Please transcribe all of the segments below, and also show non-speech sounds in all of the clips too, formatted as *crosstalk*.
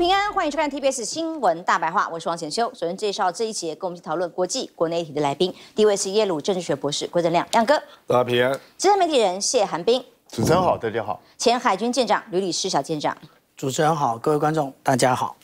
平安，欢迎收看 TBS 新闻大白话，我是王显修。首先介绍这一节跟我们去讨论国际、国内议题的来宾，第一位是耶鲁政治学博士郭正亮，亮哥。家平安。资深媒体人谢寒冰。主持人好，大家好。前海军舰长吕礼师小舰长。主持人好，各位观众大家好。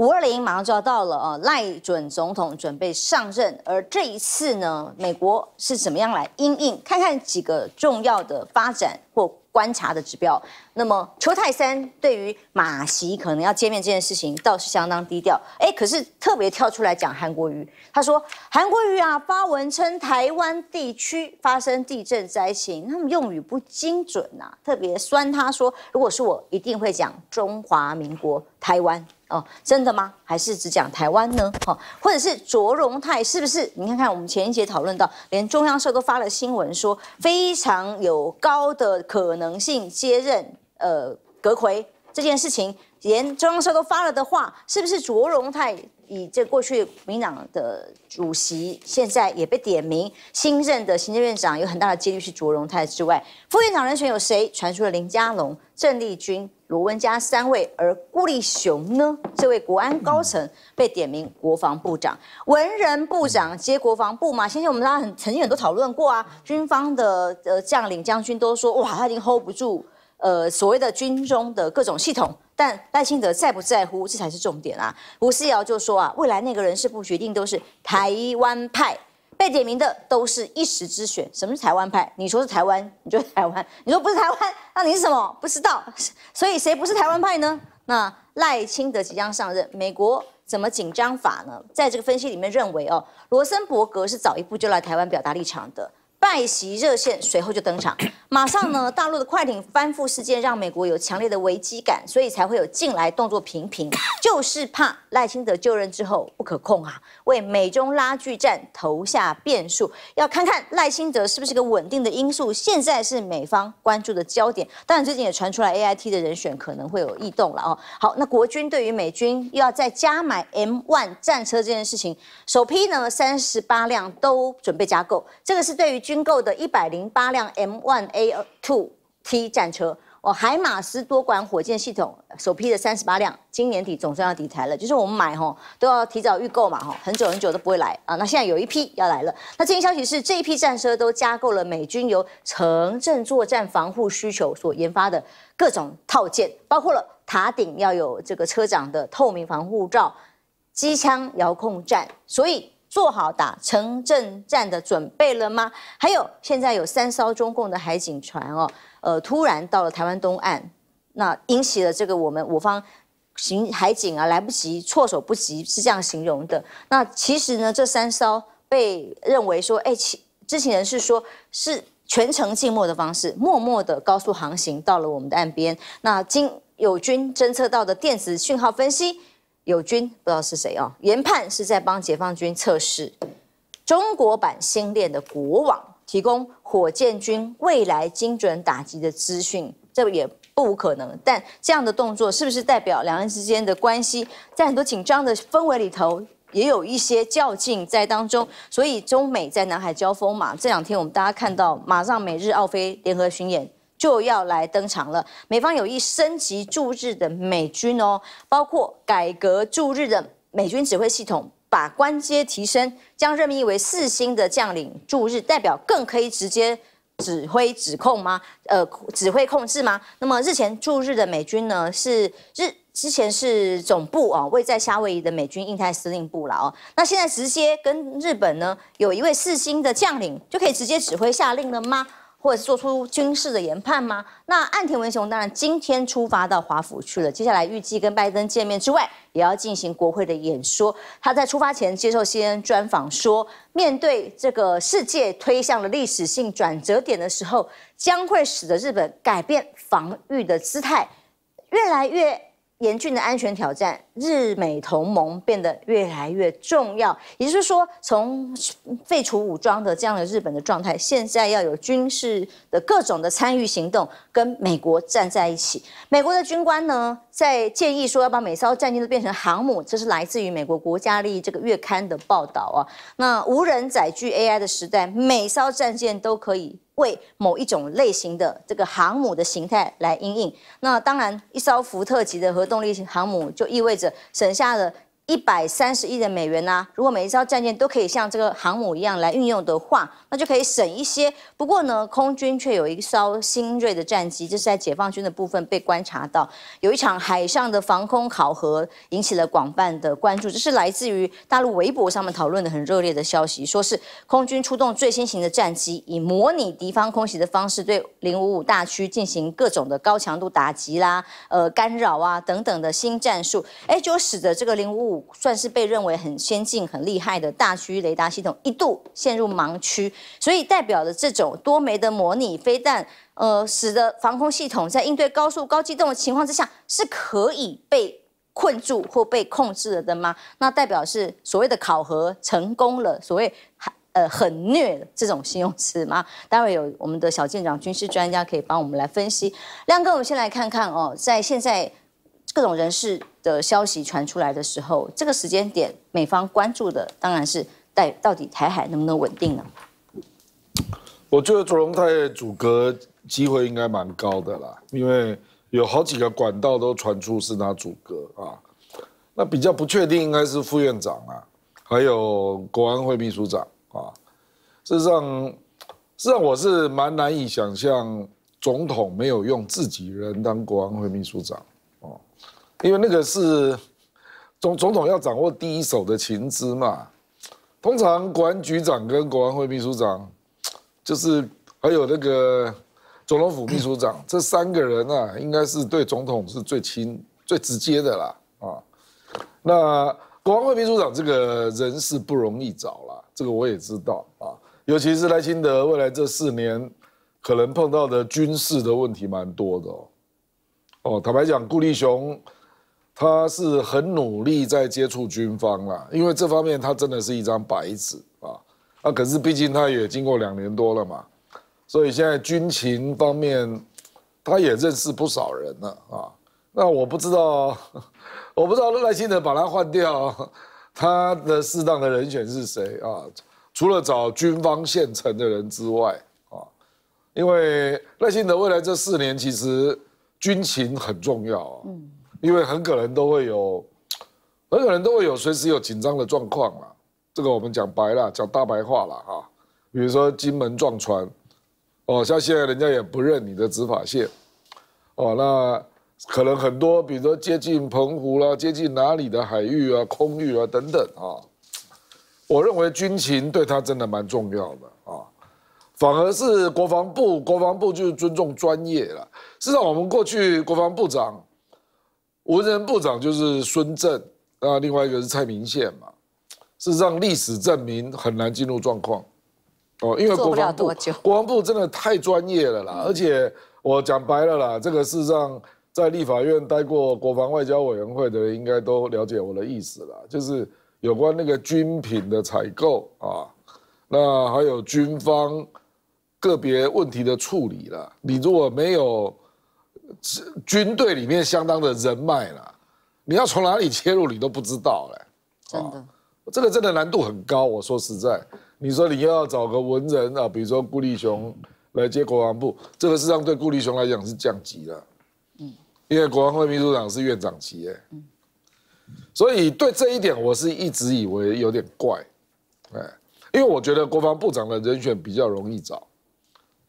五二零马上就要到了啊，赖准总统准备上任，而这一次呢，美国是怎么样来应应？看看几个重要的发展或观察的指标。那么邱泰山对于马习可能要见面这件事情，倒是相当低调。哎，可是特别跳出来讲韩国瑜，他说韩国瑜啊，发文称台湾地区发生地震灾情，他么用语不精准啊，特别酸。他说如果是我，一定会讲中华民国台湾。哦，真的吗？还是只讲台湾呢？哈，或者是卓荣泰是不是？你看看我们前一节讨论到，连中央社都发了新闻，说非常有高的可能性接任呃，阁魁这件事情。连中央社都发了的话，是不是卓荣泰以这过去民党的主席，现在也被点名，新任的行政院长有很大的几率是卓荣泰之外，副院长人选有谁？传出了林佳龙、郑丽君、罗文嘉三位，而顾立雄呢？这位国安高层被点名国防部长，文人部长接国防部嘛？先前我们大家很经很多讨论过啊，军方的呃将领将军都说，哇，他已经 hold 不住，呃，所谓的军中的各种系统。但赖清德在不在乎，这才是重点啊！胡思尧就说啊，未来那个人事部决定都是台湾派，被点名的都是一时之选。什么是台湾派？你说是台湾，你就台湾；你说不是台湾，那你是什么？不知道。*laughs* 所以谁不是台湾派呢？那赖清德即将上任，美国怎么紧张法呢？在这个分析里面认为哦，罗森伯格是早一步就来台湾表达立场的。拜席热线随后就登场，*coughs* 马上呢，大陆的快艇翻覆事件让美国有强烈的危机感，所以才会有近来动作频频，*coughs* 就是怕赖清德就任之后不可控啊，为美中拉锯战投下变数。要看看赖清德是不是个稳定的因素，现在是美方关注的焦点。当然，最近也传出来 AIT 的人选可能会有异动了哦。好，那国军对于美军又要再加买 m One 战车这件事情，首批呢三十八辆都准备加购，这个是对于。军购的一百零八辆 M1A2T 战车，哦，海马斯多管火箭系统首批的三十八辆，今年底总算要抵台了。就是我们买吼，都要提早预购嘛吼，很久很久都不会来啊。那现在有一批要来了。那最新消息是，这一批战车都加购了美军由城镇作战防护需求所研发的各种套件，包括了塔顶要有这个车长的透明防护罩、机枪遥控站，所以。做好打城镇战的准备了吗？还有，现在有三艘中共的海警船哦，呃，突然到了台湾东岸，那引起了这个我们我方行海警啊来不及，措手不及是这样形容的。那其实呢，这三艘被认为说，哎，知情人士说，是全程静默的方式，默默的高速航行到了我们的岸边。那经友军侦测到的电子讯号分析。友军不知道是谁哦，研判是在帮解放军测试中国版星链的国网，提供火箭军未来精准打击的资讯，这也不无可能。但这样的动作是不是代表两岸之间的关系在很多紧张的氛围里头也有一些较劲在当中？所以中美在南海交锋嘛，这两天我们大家看到马上美日澳菲联合巡演。就要来登场了，美方有意升级驻日的美军哦，包括改革驻日的美军指挥系统，把关阶提升，将任命为四星的将领驻日，代表更可以直接指挥指控吗？呃，指挥控制吗？那么日前驻日的美军呢，是日之前是总部哦，位在夏威夷的美军印太司令部了哦，那现在直接跟日本呢，有一位四星的将领就可以直接指挥下令了吗？或者做出军事的研判吗？那岸田文雄当然今天出发到华府去了。接下来预计跟拜登见面之外，也要进行国会的演说。他在出发前接受 CNN 专访说，面对这个世界推向了历史性转折点的时候，将会使得日本改变防御的姿态，越来越。严峻的安全挑战，日美同盟变得越来越重要。也就是说，从废除武装的这样的日本的状态，现在要有军事的各种的参与行动，跟美国站在一起。美国的军官呢，在建议说要把美艘战舰都变成航母，这是来自于美国《国家利益》这个月刊的报道啊。那无人载具 AI 的时代，每艘战舰都可以。为某一种类型的这个航母的形态来应应，那当然，一艘福特级的核动力航母就意味着省下了。一百三十亿的美元呐！如果每一艘战舰都可以像这个航母一样来运用的话，那就可以省一些。不过呢，空军却有一艘新锐的战机，这是在解放军的部分被观察到，有一场海上的防空考核引起了广泛的关注。这是来自于大陆微博上面讨论的很热烈的消息，说是空军出动最新型的战机，以模拟敌方空袭的方式，对零五五大区进行各种的高强度打击啦、呃干扰啊等等的新战术。哎，就使得这个零五五。算是被认为很先进、很厉害的大区域雷达系统，一度陷入盲区，所以代表的这种多媒的模拟，飞弹，呃使得防空系统在应对高速、高机动的情况之下是可以被困住或被控制了的吗？那代表是所谓的考核成功了，所谓呃很虐这种形容词吗？待会有我们的小舰长军事专家可以帮我们来分析。亮哥，我们先来看看哦，在现在。各种人士的消息传出来的时候，这个时间点，美方关注的当然是台到底台海能不能稳定呢？我觉得左龙泰阻隔机会应该蛮高的啦，因为有好几个管道都传出是他阻隔啊。那比较不确定应该是副院长啊，还有国安会秘书长啊。事实上，事实上我是蛮难以想象总统没有用自己人当国安会秘书长。因为那个是总总统要掌握第一手的情资嘛，通常国安局长跟国安会秘书长，就是还有那个总统府秘书长这三个人啊，应该是对总统是最亲、最直接的啦啊。那国安会秘书长这个人是不容易找啦，这个我也知道啊，尤其是赖清德未来这四年可能碰到的军事的问题蛮多的哦。哦，坦白讲，顾立雄。他是很努力在接触军方啦，因为这方面他真的是一张白纸啊。啊，可是毕竟他也经过两年多了嘛，所以现在军情方面，他也认识不少人了啊。那我不知道，*laughs* 我不知道赖清德把他换掉，*laughs* 他的适当的人选是谁啊？除了找军方现成的人之外啊，因为赖清德未来这四年其实军情很重要啊。因为很可能都会有，很可能都会有随时有紧张的状况嘛。这个我们讲白了，讲大白话了哈。比如说金门撞船，哦，像现在人家也不认你的执法线，哦，那可能很多，比如说接近澎湖啦，接近哪里的海域啊、空域啊等等啊。我认为军情对他真的蛮重要的啊，反而是国防部，国防部就是尊重专业了。事实上，我们过去国防部长。文人部长就是孙政，那另外一个是蔡明宪嘛。事实上，历史证明很难进入状况。哦，因为国防部，国防部真的太专业了啦。而且我讲白了啦，这个事实上，在立法院待过国防外交委员会的人，应该都了解我的意思啦，就是有关那个军品的采购啊，那还有军方个别问题的处理啦，你如果没有。是军队里面相当的人脉了，你要从哪里切入，你都不知道嘞。真的，这个真的难度很高。我说实在，你说你要找个文人啊，比如说顾立雄来接国防部，这个事实上对顾立雄来讲是降级了。嗯，因为国防会秘书长是院长级耶。嗯，所以对这一点，我是一直以为有点怪。哎，因为我觉得国防部长的人选比较容易找，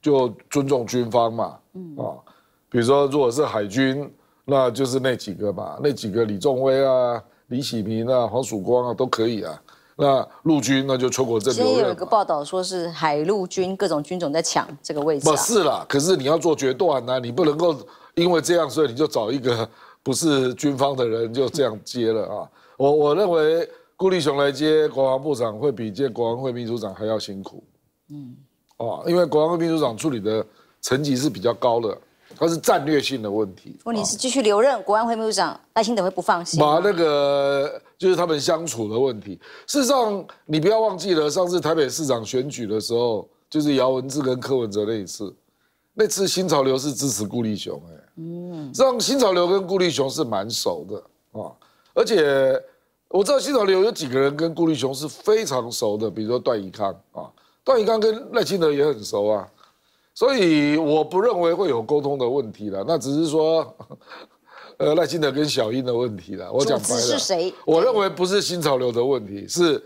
就尊重军方嘛。嗯，啊。比如说，如果是海军，那就是那几个吧，那几个李仲威啊、李启明啊、黄曙光啊，都可以啊。那陆军，那就邱国正。今天有一个报道说是海陆军各种军种在抢这个位置。不是啦，可是你要做决断呐，你不能够因为这样，所以你就找一个不是军方的人就这样接了啊。我我认为顾立雄来接国防部长会比接国防会秘书长还要辛苦。嗯，哦，因为国防会秘书长处理的层级是比较高的。他是战略性的问题。如果你是继续留任国安会秘书长，赖清德会不放心。把那个就是他们相处的问题。事实上，你不要忘记了，上次台北市长选举的时候，就是姚文智跟柯文哲那一次。那次新潮流是支持顾立雄，哎，嗯，这样新潮流跟顾立雄是蛮熟的啊。而且我知道新潮流有几个人跟顾立雄是非常熟的，比如说段宜康啊，段宜康跟赖清德也很熟啊。所以我不认为会有沟通的问题了，那只是说，*laughs* 呃，赖清德跟小英的问题了。我讲了，是，我认为不是新潮流的问题，是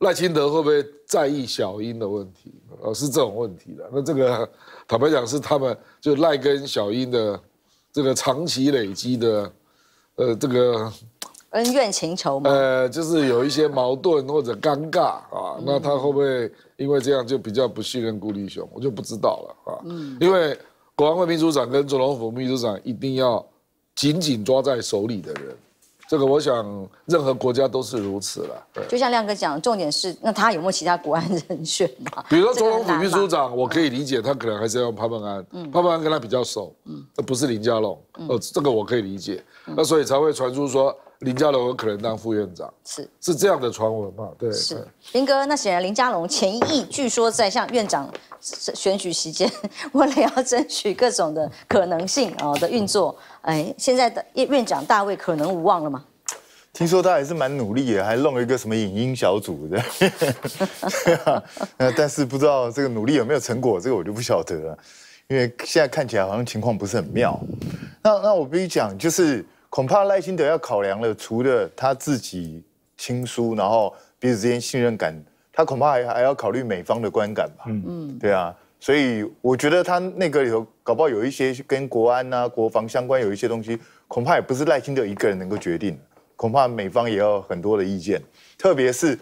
赖清德会不会在意小英的问题，呃，是这种问题的。那这个坦白讲是他们就赖跟小英的这个长期累积的，呃，这个。恩怨情仇嘛？呃，就是有一些矛盾或者尴尬啊，那他会不会因为这样就比较不信任顾立雄？我就不知道了啊。嗯，因为国安会秘书长跟总统府秘书长一定要紧紧抓在手里的人，这个我想任何国家都是如此了。对，就像亮哥讲，重点是那他有没有其他国安人选嘛？*laughs* 比如总统 *laughs* 府秘书长，我可以理解他可能还是要潘孟安。嗯，潘孟安跟他比较熟。嗯，不是林佳龙。哦，这个我可以理解。那所以才会传出说。林家龙可能当副院长，是是这样的传闻嘛？对。是林哥，那显然林家龙前一役据说在向院长选举期间，为了要争取各种的可能性哦的运作，哎，现在的院院长大卫可能无望了嘛？听说他还是蛮努力的，还弄了一个什么影音小组的，对啊，但是不知道这个努力有没有成果，这个我就不晓得了，因为现在看起来好像情况不是很妙。那那我必须讲就是。恐怕赖清德要考量了，除了他自己亲疏，然后彼此之间信任感，他恐怕还还要考虑美方的观感吧。嗯嗯，对啊，所以我觉得他那个里头，搞不好有一些跟国安啊、国防相关有一些东西，恐怕也不是赖清德一个人能够决定，恐怕美方也要很多的意见，特别是。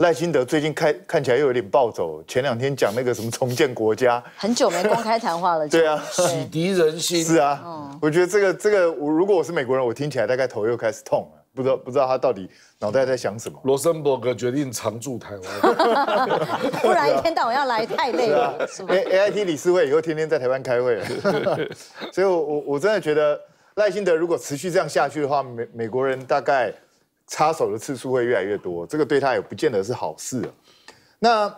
赖幸德最近看看起来又有点暴走，前两天讲那个什么重建国家，很久没公开谈话了。*laughs* 对啊，洗涤人心。是啊，我觉得这个这个，我如果我是美国人，我听起来大概头又开始痛了。不知道不知道他到底脑袋在想什么。罗森伯格决定常驻台湾，*laughs* 不然一天到晚要来太累。是啊，A A I T 理事会以后天天在台湾开会，*laughs* 所以我我我真的觉得赖幸德如果持续这样下去的话，美美国人大概。插手的次数会越来越多，这个对他也不见得是好事啊。那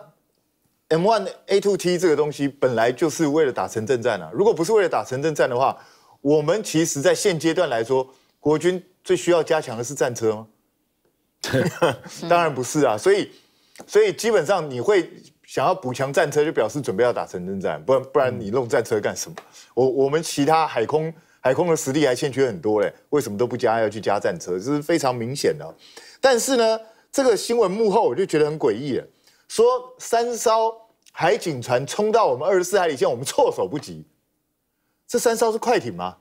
M1 A2T 这个东西本来就是为了打城镇战啊。如果不是为了打城镇战的话，我们其实，在现阶段来说，国军最需要加强的是战车吗？*laughs* 当然不是啊。所以，所以基本上你会想要补强战车，就表示准备要打城镇战，不然不然你弄战车干什么？我我们其他海空。海空的实力还欠缺很多嘞，为什么都不加要去加战车，这是非常明显的。但是呢，这个新闻幕后我就觉得很诡异，说三艘海警船冲到我们二十四海里线，我们措手不及。这三艘是快艇吗？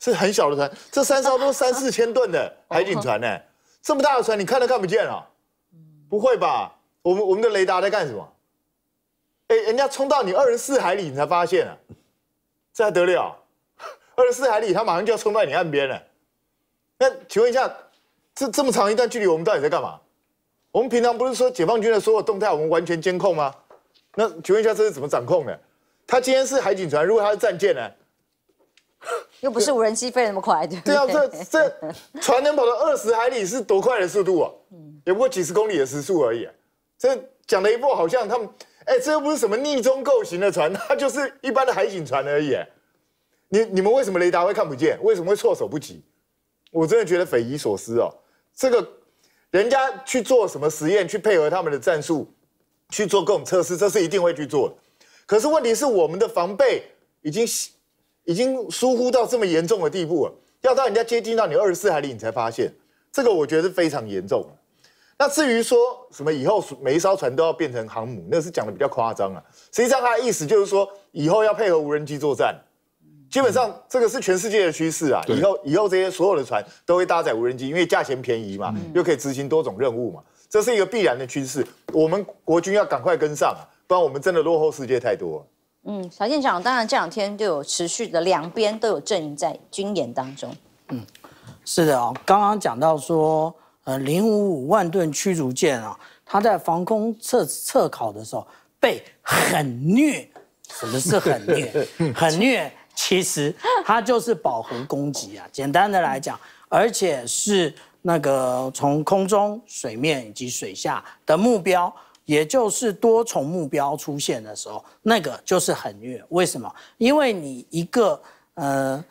是很小的船？这三艘都是三四千吨的 *laughs* 海警船呢，这么大的船你看都看不见啊？不会吧？我们我们的雷达在干什么？哎，人家冲到你二十四海里，你才发现啊？这还得了？二十四海里，它马上就要冲到你岸边了。那请问一下，这这么长一段距离，我们到底在干嘛？我们平常不是说解放军的所有动态我们完全监控吗？那请问一下，这是怎么掌控的？它今天是海警船，如果它是战舰呢？又不是无人机飞那么快，对对？啊，这这船能跑到二十海里是多快的速度啊？也不过几十公里的时速而已。这讲了一波好像他们，哎，这又不是什么逆中构型的船，它就是一般的海警船而已。你你们为什么雷达会看不见？为什么会措手不及？我真的觉得匪夷所思哦。这个人家去做什么实验？去配合他们的战术去做各种测试，这是一定会去做的。可是问题是我们的防备已经已经疏忽到这么严重的地步了，要到人家接近到你二十四海里，你才发现这个，我觉得非常严重那至于说什么以后每一艘船都要变成航母，那是讲的比较夸张啊。实际上他的意思就是说，以后要配合无人机作战。基本上这个是全世界的趋势啊，以后以后这些所有的船都会搭载无人机，因为价钱便宜嘛，又可以执行多种任务嘛，这是一个必然的趋势。我们国军要赶快跟上啊，不然我们真的落后世界太多了。嗯，小健长，当然这两天就有持续的两边都有营在军演当中。嗯，是的哦，刚刚讲到说，呃，零五五万吨驱逐舰啊，它在防空测测考的时候被狠虐，什么是狠虐？*laughs* 狠虐。其实它就是饱和攻击啊！简单的来讲，而且是那个从空中、水面以及水下的目标，也就是多重目标出现的时候，那个就是很虐。为什么？因为你一个呃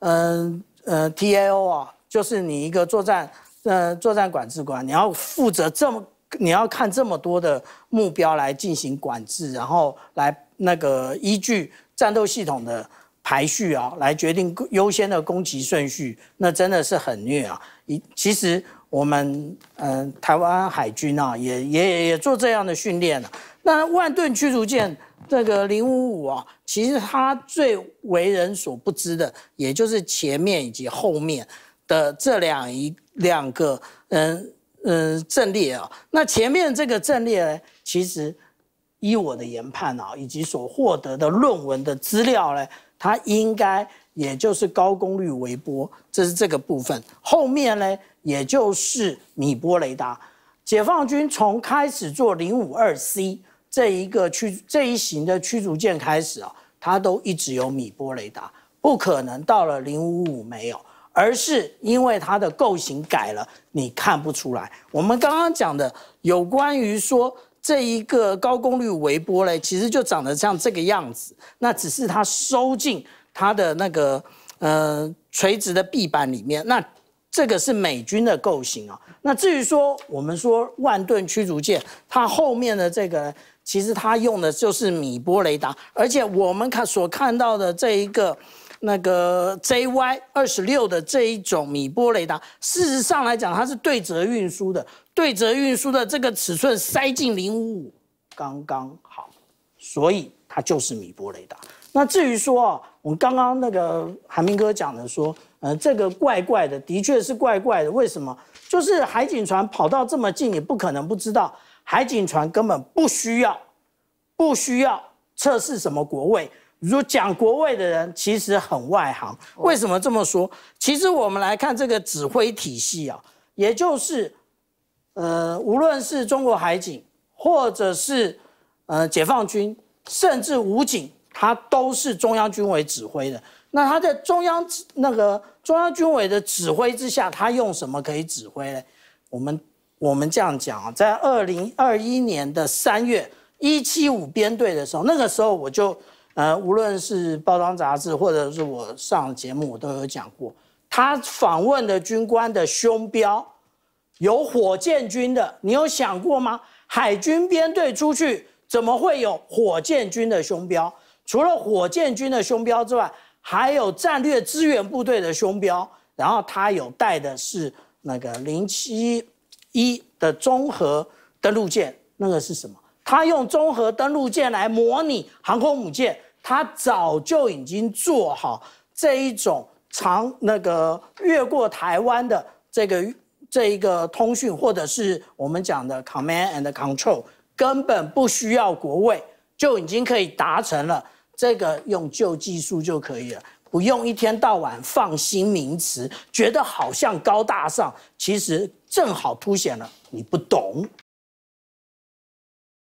嗯嗯 T A O 啊，就是你一个作战呃作战管制官，你要负责这么你要看这么多的目标来进行管制，然后来。那个依据战斗系统的排序啊，来决定优先的攻击顺序，那真的是很虐啊！一其实我们嗯台湾海军啊，也也也做这样的训练了。那万吨驱逐舰这个零五五啊，其实它最为人所不知的，也就是前面以及后面的这两一两个嗯嗯阵列啊。那前面这个阵列其实。依我的研判啊，以及所获得的论文的资料呢，它应该也就是高功率微波，这是这个部分。后面呢，也就是米波雷达。解放军从开始做零五二 C 这一个驱这一型的驱逐舰开始啊，它都一直有米波雷达，不可能到了零五五没有，而是因为它的构型改了，你看不出来。我们刚刚讲的有关于说。这一个高功率微波呢，其实就长得像这个样子，那只是它收进它的那个呃垂直的壁板里面。那这个是美军的构型啊。那至于说我们说万吨驱逐舰，它后面的这个，其实它用的就是米波雷达，而且我们看所看到的这一个那个 JY 二十六的这一种米波雷达，事实上来讲，它是对折运输的。对折运输的这个尺寸塞进零五五刚刚好，所以它就是米波雷达。那至于说啊，我们刚刚那个海明哥讲的说，呃，这个怪怪的，的确是怪怪的。为什么？就是海警船跑到这么近，也不可能不知道。海警船根本不需要，不需要测试什么国位。如讲国位的人其实很外行。为什么这么说？其实我们来看这个指挥体系啊，也就是。呃，无论是中国海警，或者是呃解放军，甚至武警，他都是中央军委指挥的。那他在中央指那个中央军委的指挥之下，他用什么可以指挥呢？我们我们这样讲啊，在二零二一年的三月一七五编队的时候，那个时候我就呃，无论是包装杂志，或者是我上节目，我都有讲过，他访问的军官的胸标。有火箭军的，你有想过吗？海军编队出去怎么会有火箭军的胸标？除了火箭军的胸标之外，还有战略支援部队的胸标。然后他有带的是那个零七一的综合登陆舰，那个是什么？他用综合登陆舰来模拟航空母舰，他早就已经做好这一种长那个越过台湾的这个。这一个通讯，或者是我们讲的 command and control，根本不需要国卫，就已经可以达成了。这个用旧技术就可以了，不用一天到晚放新名词，觉得好像高大上，其实正好凸显了你不懂。